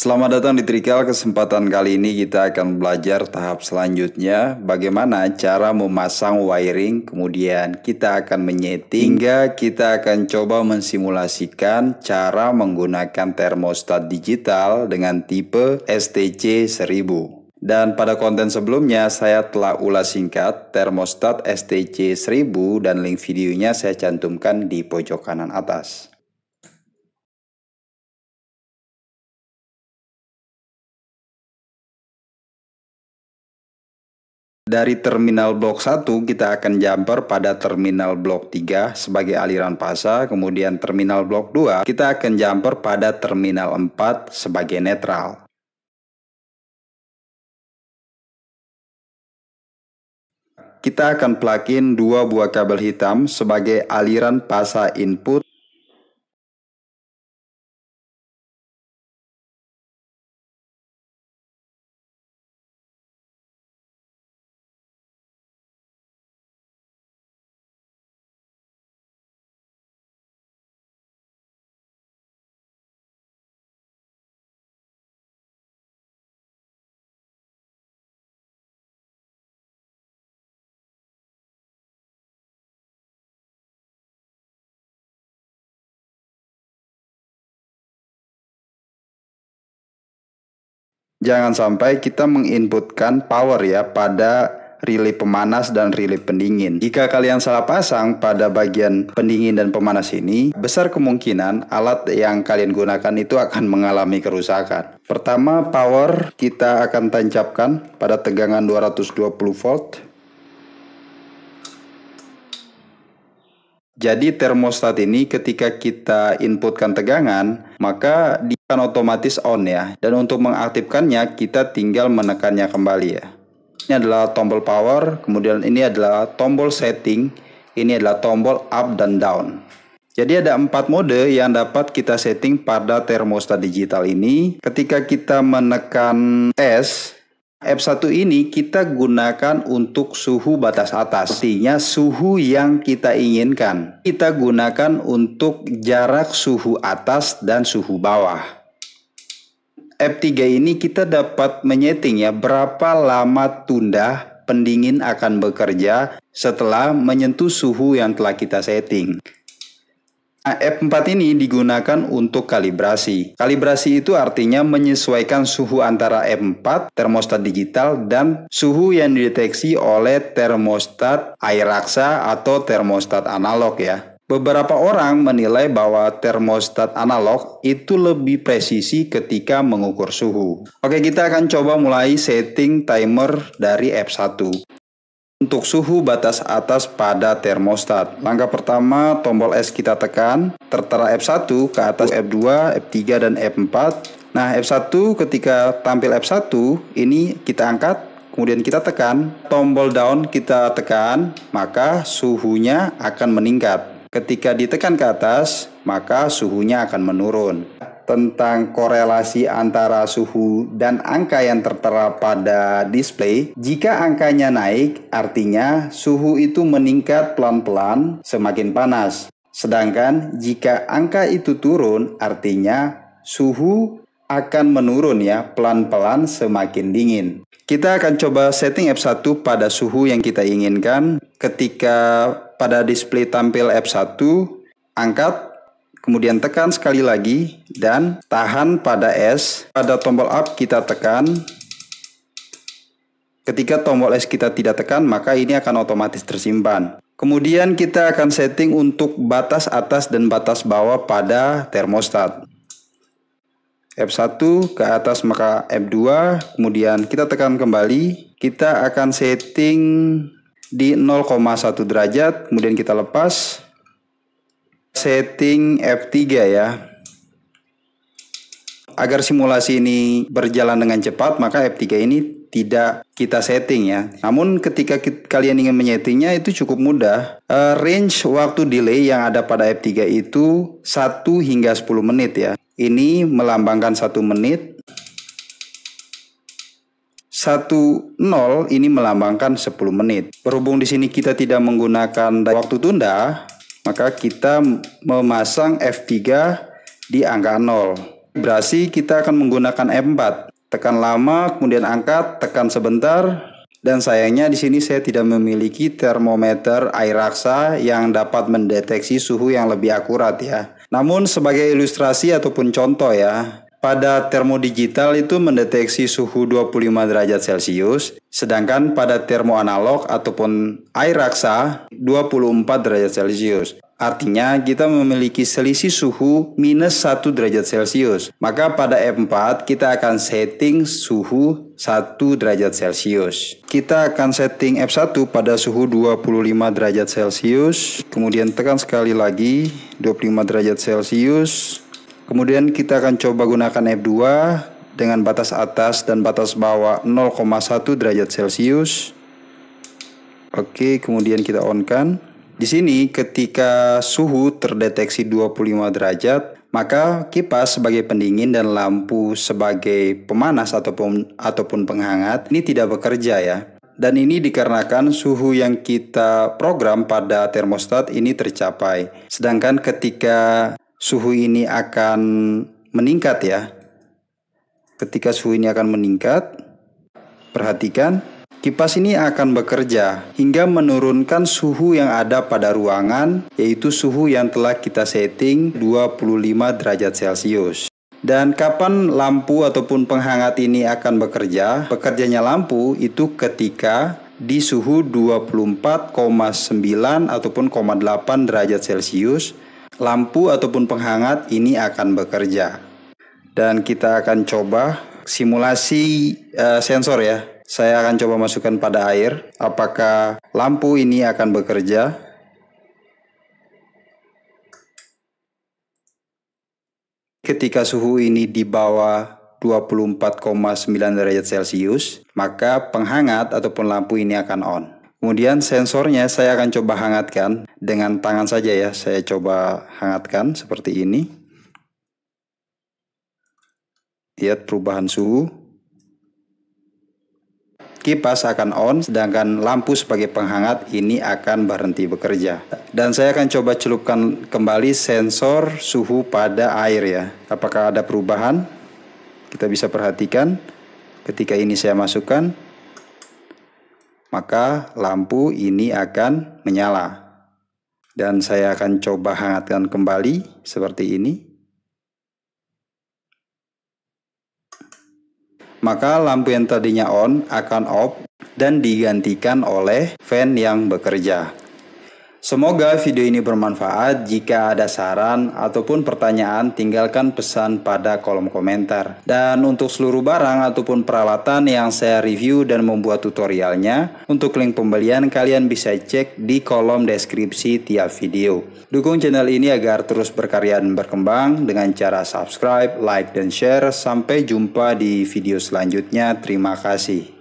Selamat datang di Trikal. Kesempatan kali ini kita akan belajar tahap selanjutnya bagaimana cara memasang wiring. Kemudian kita akan menyeting hingga kita akan coba mensimulasikan cara menggunakan termostat digital dengan tipe STC 1000. Dan pada konten sebelumnya saya telah ulas singkat termostat STC 1000 dan link videonya saya cantumkan di pojok kanan atas. Dari terminal blok 1 kita akan jumper pada terminal blok 3 sebagai aliran fasa, kemudian terminal blok 2 kita akan jumper pada terminal 4 sebagai netral. Kita akan plakin dua buah kabel hitam sebagai aliran fasa input Jangan sampai kita menginputkan power ya pada relay pemanas dan relay pendingin. Jika kalian salah pasang pada bagian pendingin dan pemanas ini, besar kemungkinan alat yang kalian gunakan itu akan mengalami kerusakan. Pertama, power kita akan tancapkan pada tegangan 220 volt. Jadi termostat ini ketika kita inputkan tegangan, maka di akan otomatis on ya. Dan untuk mengaktifkannya kita tinggal menekannya kembali ya. Ini adalah tombol power, kemudian ini adalah tombol setting, ini adalah tombol up dan down. Jadi ada empat mode yang dapat kita setting pada termostat digital ini. Ketika kita menekan S, F1 ini kita gunakan untuk suhu batas atas, artinya suhu yang kita inginkan. Kita gunakan untuk jarak suhu atas dan suhu bawah. F3 ini kita dapat menyeting ya berapa lama tunda pendingin akan bekerja setelah menyentuh suhu yang telah kita setting. Nah, F4 ini digunakan untuk kalibrasi. Kalibrasi itu artinya menyesuaikan suhu antara F4 termostat digital dan suhu yang dideteksi oleh termostat air raksa atau termostat analog ya. Beberapa orang menilai bahwa termostat analog itu lebih presisi ketika mengukur suhu. Oke, kita akan coba mulai setting timer dari F1. Untuk suhu batas atas pada termostat, langkah pertama tombol S kita tekan, tertera F1 ke atas F2, F3, dan F4. Nah, F1 ketika tampil F1, ini kita angkat, kemudian kita tekan, tombol down kita tekan, maka suhunya akan meningkat. Ketika ditekan ke atas, maka suhunya akan menurun. Tentang korelasi antara suhu dan angka yang tertera pada display, jika angkanya naik, artinya suhu itu meningkat pelan-pelan semakin panas. Sedangkan jika angka itu turun, artinya suhu akan menurun ya pelan-pelan semakin dingin. Kita akan coba setting F1 pada suhu yang kita inginkan ketika pada display tampil F1, angkat, kemudian tekan sekali lagi, dan tahan pada S. Pada tombol up kita tekan. Ketika tombol S kita tidak tekan, maka ini akan otomatis tersimpan. Kemudian kita akan setting untuk batas atas dan batas bawah pada termostat. F1 ke atas maka F2, kemudian kita tekan kembali. Kita akan setting di 0,1 derajat, kemudian kita lepas setting F3 ya. Agar simulasi ini berjalan dengan cepat, maka F3 ini tidak kita setting ya. Namun ketika kalian ingin menyetingnya itu cukup mudah. Eh, range waktu delay yang ada pada F3 itu 1 hingga 10 menit ya. Ini melambangkan 1 menit 1-0 ini melambangkan 10 menit. Berhubung di sini kita tidak menggunakan waktu tunda, maka kita memasang F3 di angka 0. Berarti kita akan menggunakan F4. Tekan lama, kemudian angkat, tekan sebentar. Dan sayangnya di sini saya tidak memiliki termometer air raksa yang dapat mendeteksi suhu yang lebih akurat ya. Namun sebagai ilustrasi ataupun contoh ya, pada termo digital itu mendeteksi suhu 25 derajat Celcius, sedangkan pada termo analog ataupun air raksa 24 derajat Celcius. Artinya kita memiliki selisih suhu minus 1 derajat Celcius. Maka pada F4 kita akan setting suhu 1 derajat Celcius. Kita akan setting F1 pada suhu 25 derajat Celcius. Kemudian tekan sekali lagi 25 derajat Celcius. Kemudian kita akan coba gunakan F2 dengan batas atas dan batas bawah 0,1 derajat Celcius. Oke, kemudian kita on kan. Di sini ketika suhu terdeteksi 25 derajat, maka kipas sebagai pendingin dan lampu sebagai pemanas ataupun ataupun penghangat ini tidak bekerja ya. Dan ini dikarenakan suhu yang kita program pada termostat ini tercapai. Sedangkan ketika suhu ini akan meningkat ya. Ketika suhu ini akan meningkat, perhatikan kipas ini akan bekerja hingga menurunkan suhu yang ada pada ruangan yaitu suhu yang telah kita setting 25 derajat Celcius. Dan kapan lampu ataupun penghangat ini akan bekerja? Bekerjanya lampu itu ketika di suhu 24,9 ataupun 0,8 derajat Celcius lampu ataupun penghangat ini akan bekerja. Dan kita akan coba simulasi uh, sensor ya. Saya akan coba masukkan pada air apakah lampu ini akan bekerja. Ketika suhu ini di bawah 24,9 derajat Celcius, maka penghangat ataupun lampu ini akan on. Kemudian sensornya saya akan coba hangatkan dengan tangan saja ya. Saya coba hangatkan seperti ini. Lihat perubahan suhu. Kipas akan on sedangkan lampu sebagai penghangat ini akan berhenti bekerja. Dan saya akan coba celupkan kembali sensor suhu pada air ya. Apakah ada perubahan? Kita bisa perhatikan ketika ini saya masukkan maka lampu ini akan menyala. Dan saya akan coba hangatkan kembali seperti ini. Maka lampu yang tadinya on akan off dan digantikan oleh fan yang bekerja. Semoga video ini bermanfaat. Jika ada saran ataupun pertanyaan, tinggalkan pesan pada kolom komentar. Dan untuk seluruh barang ataupun peralatan yang saya review dan membuat tutorialnya, untuk link pembelian kalian bisa cek di kolom deskripsi tiap video. Dukung channel ini agar terus berkarya dan berkembang dengan cara subscribe, like, dan share. Sampai jumpa di video selanjutnya. Terima kasih.